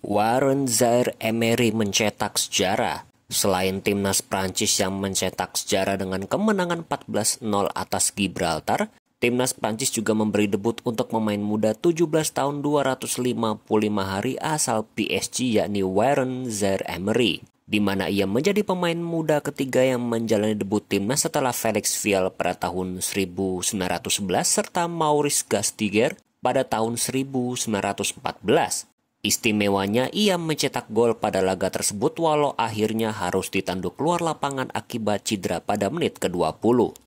Warren Zaire Emery mencetak sejarah. Selain timnas Prancis yang mencetak sejarah dengan kemenangan 14-0 atas Gibraltar, timnas Prancis juga memberi debut untuk pemain muda 17 tahun 255 hari asal PSG yakni Warren Zaire Emery di mana ia menjadi pemain muda ketiga yang menjalani debut timnas setelah Felix Vial pada tahun 1911 serta Maurice Gastiger pada tahun 1914. Istimewanya ia mencetak gol pada laga tersebut walau akhirnya harus ditanduk keluar lapangan akibat cedera pada menit ke-20.